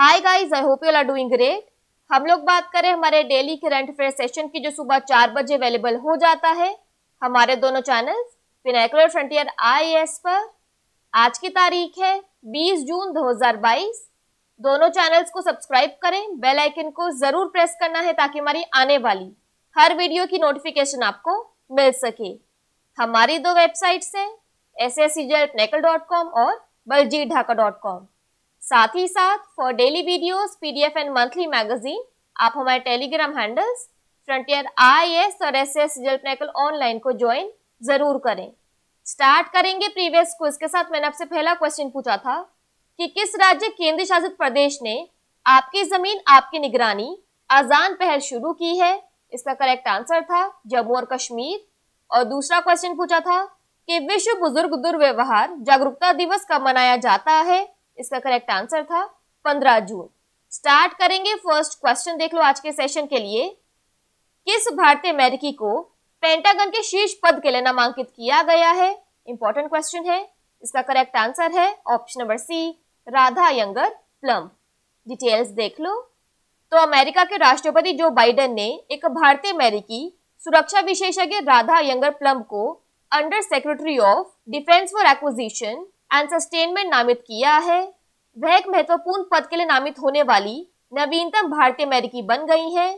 Hi guys I hope you are doing great हम लोग बात करें हमारे डेली करंट अफेयर सेशन की जो सुबह चार बजे अवेलेबल हो जाता है हमारे दोनों चैनल्स पिनाकुलर फ्रंटियर आई पर आज की तारीख है 20 जून 2022 दोनों चैनल्स को सब्सक्राइब करें बेल आइकन को जरूर प्रेस करना है ताकि हमारी आने वाली हर वीडियो की नोटिफिकेशन आपको मिल सके हमारी दो वेबसाइट्स हैं एस एस सी जी और बलजीत ढाका डॉट कॉम साथ ही साथ for daily videos, PDF and monthly magazine आप हमारे टेलीग्राम हैंडल्स फ्रंटियर आईएएस और एसएस एस ऑनलाइन को ज्वाइन जरूर करें स्टार्ट करेंगे प्रीवियस क्विज के साथ मैंने आपसे पहला क्वेश्चन पूछा था कि किस राज्य केंद्र शासित प्रदेश ने आपकी जमीन आपकी निगरानी आजान पहल शुरू की है इसका करेक्ट आंसर था जम्मू और कश्मीर और दूसरा क्वेश्चन पूछा था कि विश्व बुजुर्ग दुर्व्यवहार जागरूकता दिवस कब मनाया जाता है इसका करेक्ट आंसर था पंद्रह जून स्टार्ट करेंगे फर्स्ट क्वेश्चन देख लो आज के सेशन के लिए किस भारतीय अमेरिकी को पेंटागन के शीर्ष पद के लिए नामांकित किया गया है इंपॉर्टेंट क्वेश्चन है इसका करेक्ट आंसर है option number C Radha Iyengar Plumb details देख लो तो अमेरिका के राष्ट्रपति जो बाइडेन ने एक भारतीय अमेरिकी सुरक्षा विशेषज्ञ राधा यंगर प्लम को under secretary of defence for acquisition and sustainment नामित किया है वह एक महत्वपूर्ण पद के लिए नामित होने वाली नवीनतम भारतीय अमेरिकी बन गई हैं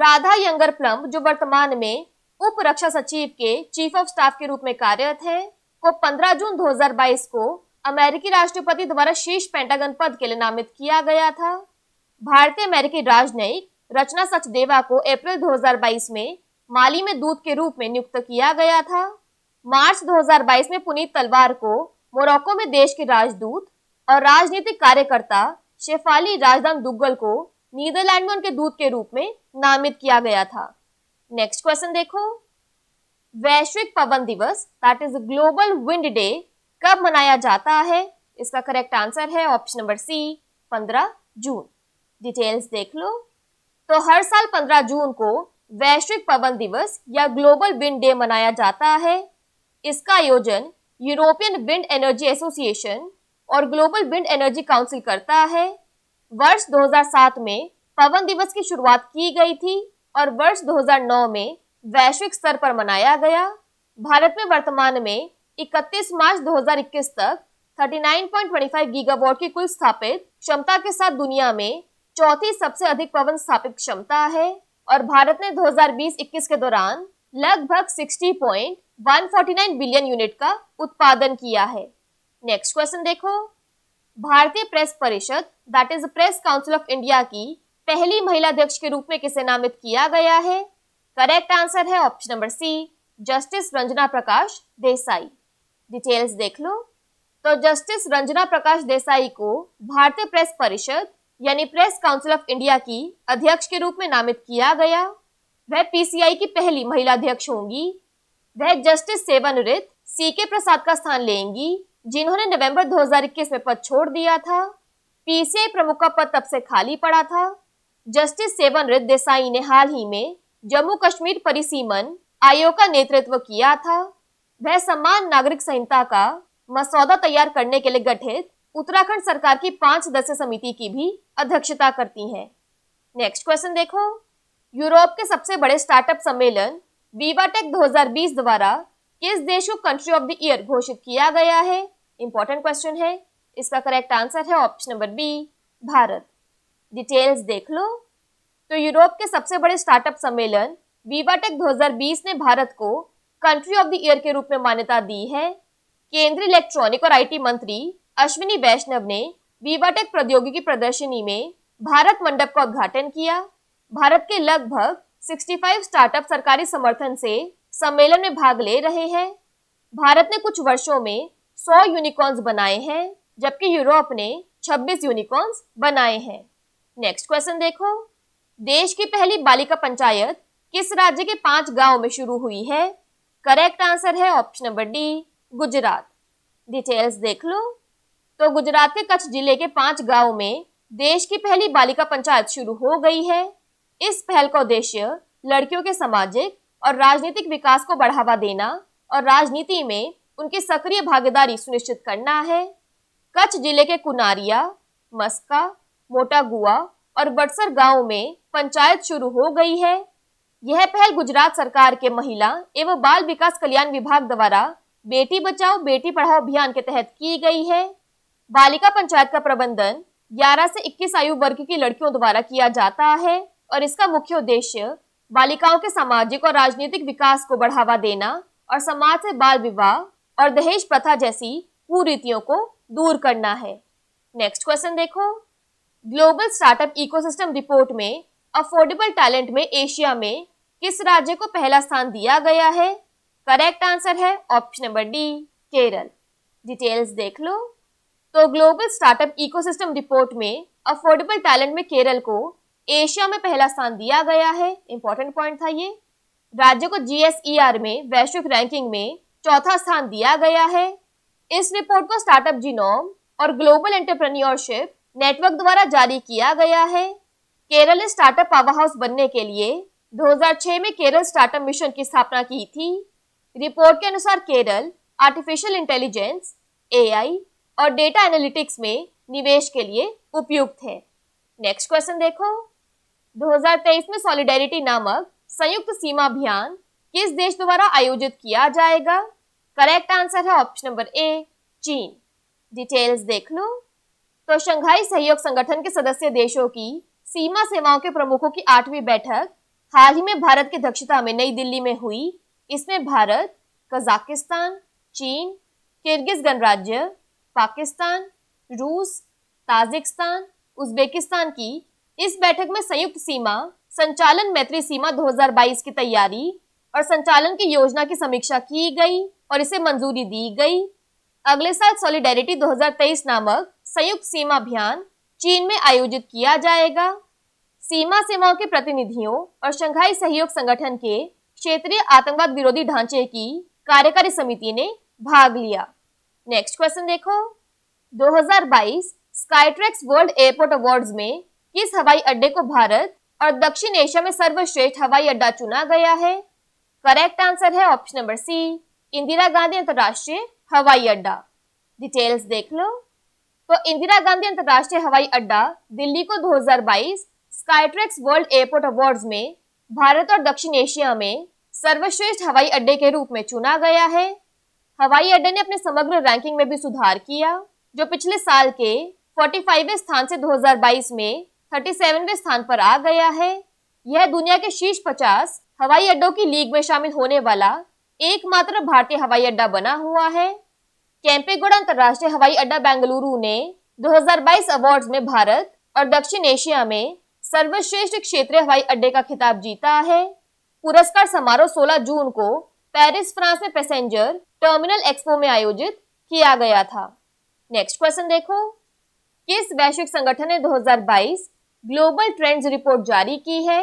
राधा यंगर प्लम्ब जो वर्तमान में उप रक्षा सचिव के चीफ ऑफ स्टाफ के रूप में कार्यरत हैं को 15 जून 2022 को अमेरिकी राष्ट्रपति द्वारा शीर्ष पेंटागन पद के लिए नामित किया गया था भारतीय अमेरिकी राजनयिक रचना सचदेवा को अप्रैल 2022 में माली में दूत के रूप में नियुक्त किया गया था मार्च 2022 में पुनीत तलवार को मोरक्को में देश के राजदूत और राजनीतिक कार्यकर्ता शेफाली राजदान दुग्गल को नीदरलैंड में उनके दूत के रूप में नामित किया गया था नेक्स्ट क्वेश्चन देखो वैश्विक पवन दिवस that is global wind day कब मनाया जाता है इसका करेक्ट आंसर है ऑप्शन नंबर सी 15 जून डिटेल्स देख लो तो हर साल 15 जून को वैश्विक पवन दिवस या ग्लोबल विंड डे मनाया जाता है इसका आयोजन यूरोपियन विंड एनर्जी एसोसिएशन और ग्लोबल विंड एनर्जी काउंसिल करता है वर्ष 2007 में पवन दिवस की शुरुआत की गई थी और वर्ष 2009 में वैश्विक स्तर पर मनाया गया भारत में वर्तमान में 31 मार्च 2021 तक 39.25 गीगावाट की कुल स्थापित क्षमता के साथ दुनिया में चौथी सबसे अधिक पवन स्थापित क्षमता है और भारत ने 2020-21 के दौरान लगभग 60. 149 बिलियन यूनिट का उत्पादन किया है नेक्स्ट क्वेश्चन देखो भारतीय प्रेस परिषद that is press council of India की पहली महिला अध्यक्ष के रूप में किसे नामित किया गया है करेक्ट आंसर है option number C justice Ranjana Prakash Desai details देख लो तो जस्टिस रंजना प्रकाश देसाई को भारतीय प्रेस परिषद यानी प्रेस काउंसिल ऑफ इंडिया की अध्यक्ष के रूप में नामित किया गया वह पीसीआई की पहली महिला अध्यक्ष होंगी वह जस्टिस सेवानुरित सी के प्रसाद का स्थान लेंगी जिन्होंने नवंबर 2021 में पद छोड़ दिया था पीसीआई प्रमुख का पद तब से खाली पड़ा था जस्टिस सेवानुरित देसाई ने हाल ही में जम्मू कश्मीर परिसीमन आयोग का नेतृत्व किया था वह समान नागरिक संहिता का मसौदा तैयार करने के लिए गठित उत्तराखंड सरकार की पांच सदस्य समिति की भी अध्यक्षता करती हैं। नेक्स्ट क्वेश्चन देखो यूरोप के सबसे बड़े स्टार्टअप सम्मेलन वीवाटेक 2020 द्वारा किस देश को कंट्री ऑफ द ईयर घोषित किया गया है इंपॉर्टेंट क्वेश्चन है इसका करेक्ट आंसर है option number B Bharat details देख लो तो यूरोप के सबसे बड़े स्टार्टअप सम्मेलन वीवाटेक 2020 ने भारत को कंट्री ऑफ द ईयर के रूप में मान्यता दी है केंद्रीय इलेक्ट्रॉनिक और आईटी मंत्री अश्विनी वैष्णव ने वीवाटेक प्रौद्योगिकी प्रदर्शनी में भारत मंडप का उद्घाटन किया भारत के लगभग 65 स्टार्टअप सरकारी समर्थन से सम्मेलन में भाग ले रहे हैं भारत ने कुछ वर्षों में 100 यूनिकॉर्न्स बनाए हैं जबकि यूरोप ने 26 यूनिकॉर्न्स बनाए हैं नेक्स्ट क्वेश्चन देखो देश की पहली बालिका पंचायत किस राज्य के पांच गांव में शुरू हुई है करेक्ट आंसर है option number D Gujarat details देख लो तो गुजरात के कच्छ जिले के पांच गांव में देश की पहली बालिका पंचायत शुरू हो गई है इस पहल का उद्देश्य लड़कियों के सामाजिक और राजनीतिक विकास को बढ़ावा देना और राजनीति में उनकी सक्रिय भागीदारी सुनिश्चित करना है कच्छ जिले के कुनारिया मस्का मोटा गुआ और बटसर गांव में पंचायत शुरू हो गई है यह पहल गुजरात सरकार के महिला एवं बाल विकास कल्याण विभाग द्वारा बेटी बचाओ बेटी पढ़ाओ अभियान के तहत की गई है बालिका पंचायत का प्रबंधन 11 से 21 आयु वर्ग की लड़कियों द्वारा किया जाता है और इसका मुख्य उद्देश्य बालिकाओं के सामाजिक और राजनीतिक विकास को बढ़ावा देना और समाज से बाल विवाह और दहेज प्रथा जैसी कुरीतियों को दूर करना है नेक्स्ट क्वेश्चन देखो ग्लोबल स्टार्टअप इकोसिस्टम रिपोर्ट में अफोर्डेबल टैलेंट में एशिया में किस राज्य को पहला स्थान दिया गया है करेक्ट आंसर है option number D Kerala details देख लो तो ग्लोबल स्टार्टअप इकोसिस्टम रिपोर्ट में अफोर्डेबल टैलेंट में केरल को एशिया में पहला स्थान दिया गया है इंपॉर्टेंट पॉइंट था ये राज्य को जीएसईआर e में वैश्विक रैंकिंग में चौथा स्थान दिया गया है इस रिपोर्ट को स्टार्टअप जीनोम और ग्लोबल एंटरप्रेन्योरशिप नेटवर्क द्वारा जारी किया गया है केरल ने स्टार्टअप पावर हाउस बनने के लिए 2006 में केरल स्टार्टअप मिशन की स्थापना की थी रिपोर्ट के अनुसार केरल आर्टिफिशियल इंटेलिजेंस ए और डेटा एनालिटिक्स में निवेश के लिए उपयुक्त है नेक्स्ट क्वेश्चन देखो 2023 में सॉलिडेरिटी नामक संयुक्त सीमा अभियान किस देश द्वारा आयोजित किया जाएगा करेक्ट आंसर है ऑप्शन नंबर ए चीन डिटेल्स देख लो तो शंघाई सहयोग संगठन के सदस्य देशों की सीमा सेवाओं के प्रमुखों की आठवीं बैठक हाल ही में भारत की अध्यक्षता में नई दिल्ली में हुई इसमें भारत कजाकिस्तान चीन किर्गिज गणराज्य पाकिस्तान रूस ताजिकिस्तान उज्बेकिस्तान की इस बैठक में संयुक्त सीमा संचालन मैत्री सीमा 2022 की तैयारी और संचालन की योजना की समीक्षा की गई और इसे मंजूरी दी गई अगले साल सॉलिडेरिटी 2023 नामक संयुक्त सीमा अभियान चीन में आयोजित किया जाएगा सीमा सेवाओं के प्रतिनिधियों और शंघाई सहयोग संगठन के क्षेत्रीय आतंकवाद विरोधी ढांचे की कार्यकारी समिति ने भाग लिया नेक्स्ट क्वेश्चन देखो 2022 स्काईट्रेक्स वर्ल्ड एयरपोर्ट अवार्ड्स में किस हवाई अड्डे को भारत और दक्षिण एशिया में सर्वश्रेष्ठ हवाई अड्डा चुना गया है करेक्ट आंसर है option number C Indira Gandhi अंतर्राष्ट्रीय हवाई अड्डा डिटेल्स देख लो तो इंदिरा गांधी अंतर्राष्ट्रीय हवाई अड्डा दिल्ली को 2022 हजार बाईस स्काईट्रेक्स वर्ल्ड एयरपोर्ट अवार्ड में भारत और दक्षिण एशिया में सर्वश्रेष्ठ हवाई अड्डे के रूप में चुना गया है हवाई अड्डे ने अपने समग्र रैंकिंग में भी सुधार किया जो पिछले साल के फोर्टी स्थान से 2022 में थर्टी सेवनवे स्थान पर आ गया है यह दुनिया के शीर्ष पचास हवाई अड्डों की लीग में शामिल होने वाला एकमात्र भारतीय हवाई अड्डा बना हुआ है कैंपेगौड़ अंतर्राष्ट्रीय हवाई अड्डा बेंगलुरु ने 2022 अवार्ड्स में भारत और दक्षिण एशिया में सर्वश्रेष्ठ क्षेत्रीय हवाई अड्डे का खिताब जीता है पुरस्कार समारोह 16 जून को पेरिस फ्रांस में पैसेंजर टर्मिनल एक्सपो में आयोजित किया गया था नेक्स्ट क्वेश्चन देखो किस वैश्विक संगठन ने 2022 ग्लोबल ट्रेंड्स रिपोर्ट जारी की है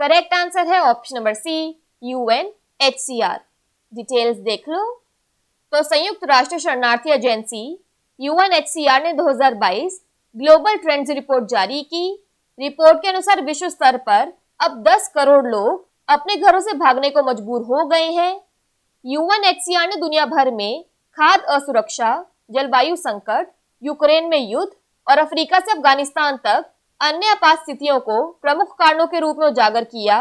करेक्ट आंसर है option number C UN H C R details देख लो तो संयुक्त राष्ट्र शरणार्थी agency UN H C R ने 2022 ग्लोबल ट्रेंड्स रिपोर्ट जारी की रिपोर्ट के अनुसार विश्व स्तर पर अब 10 करोड़ लोग अपने घरों से भागने को मजबूर हो गए हैं यूएन ने दुनिया भर में खाद्य असुरक्षा जलवायु संकट यूक्रेन में युद्ध और अफ्रीका से अफगानिस्तान तक अन्य आपात स्थितियों को प्रमुख कारणों के रूप में उजागर किया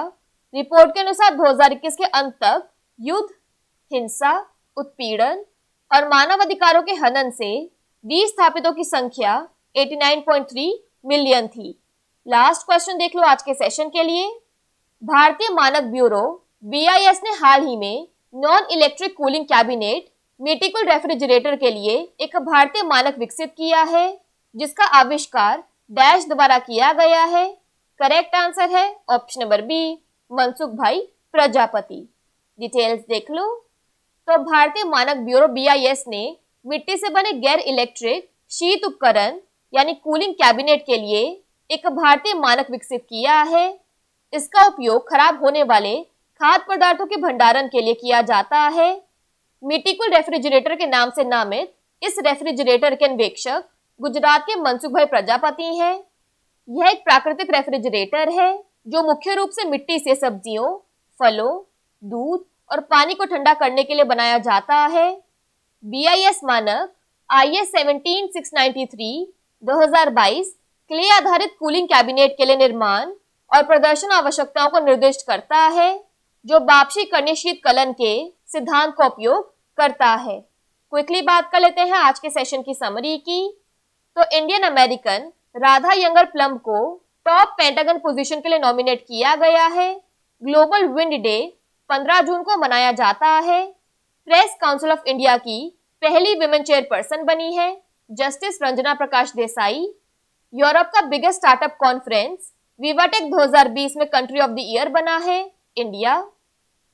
रिपोर्ट के अनुसार 2021 के अंत तक युद्ध हिंसा उत्पीड़न और मानव अधिकारों के हनन से बीस स्थापितों की संख्या 89.3 मिलियन थी लास्ट क्वेश्चन देख लो आज के सेशन के लिए भारतीय मानक ब्यूरो बी ने हाल ही में non electric cooling cabinet Mitticool refrigerator के लिए एक भारतीय मानक विकसित किया है जिसका आविष्कार डैश द्वारा किया गया है करेक्ट आंसर है option number B Mansukh Bhai Prajapati details देख लो तो भारतीय मानक ब्यूरो बीआईएस ने मिट्टी से बने गैर इलेक्ट्रिक शीत उपकरण यानी कूलिंग कैबिनेट के लिए एक भारतीय मानक विकसित किया है इसका उपयोग खराब होने वाले खाद्य पदार्थों के भंडारण के लिए किया जाता है मिट्टी को रेफ्रिजरेटर के नाम से नामित इस रेफ्रिजरेटर के अन्वेक्षक गुजरात के मनसुख भाई प्रजापति हैं यह एक प्राकृतिक रेफ्रिजरेटर है जो मुख्य रूप से मिट्टी से सब्जियों फलों दूध और पानी को ठंडा करने के लिए बनाया जाता है बी मानक I S seventeen six ninety three दो हजार बाईस क्ले आधारित कूलिंग कैबिनेट के लिए निर्माण और प्रदर्शन आवश्यकताओं को निर्दिष्ट करता है जो वापसी करने शीत कलन के सिद्धांत का उपयोग करता है क्विकली बात कर लेते हैं आज के सेशन की समरी की तो Indian American Radha Iyengar Plumb को टॉप पेंटागन पोजीशन के लिए नॉमिनेट किया गया है ग्लोबल विंड डे 15 जून को मनाया जाता है प्रेस काउंसिल ऑफ इंडिया की पहली विमेन चेयरपर्सन बनी है जस्टिस रंजना प्रकाश देसाई यूरोप का बिगेस्ट स्टार्टअप कॉन्फ्रेंस विवाटेक 2020 में कंट्री ऑफ द ईयर बना है इंडिया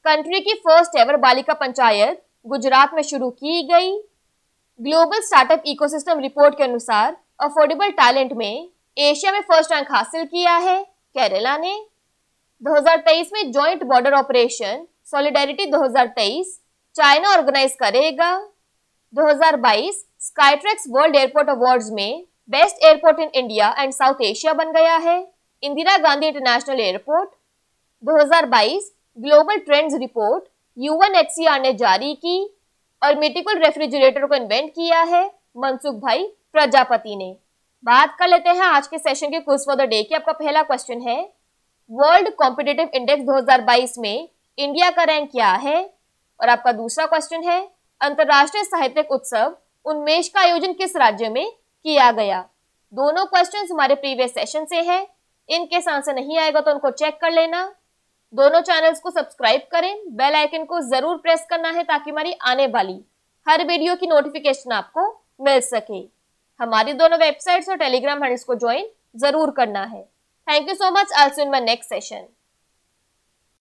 कंट्री की फर्स्ट एवर बालिका पंचायत गुजरात में शुरू की गई ग्लोबल स्टार्टअप इकोसिस्टम रिपोर्ट के अनुसार अफोर्डेबल टैलेंट में एशिया में फर्स्ट रैंक हासिल किया है केरला ने 2023 में joint border operation solidarity 2023 China organise करेगा 2022 स्काईट्रैक्स वर्ल्ड एयरपोर्ट अवार्ड्स में best airport in India and South Asia बन गया है Indira Gandhi international airport 2022 global trends report UNHCR ने जारी की अल्मेटिकल रेफ्रिजरेटर को इन्वेंट किया है मनसुख भाई प्रजापति ने बात कर लेते हैं आज के सेशन के क्विज फॉर द डे की आपका पहला क्वेश्चन है वर्ल्ड कॉम्पिटेटिव इंडेक्स 2022 में इंडिया का रैंक क्या है और आपका दूसरा क्वेश्चन है अंतर्राष्ट्रीय साहित्यिक उत्सव उन्मेष का आयोजन किस राज्य में किया गया दोनों क्वेश्चन हमारे प्रीवियस सेशन से है इनके आंसर नहीं आएगा तो उनको चेक कर लेना दोनों चैनल्स को सब्सक्राइब करें बेल आइकन को जरूर प्रेस करना है ताकि हमारी आने वाली हर वीडियो की नोटिफिकेशन आपको मिल सके हमारी दोनों वेबसाइट्स और टेलीग्राम हैंडल्स को ज्वाइन जरूर करना है thank you so much also in my next session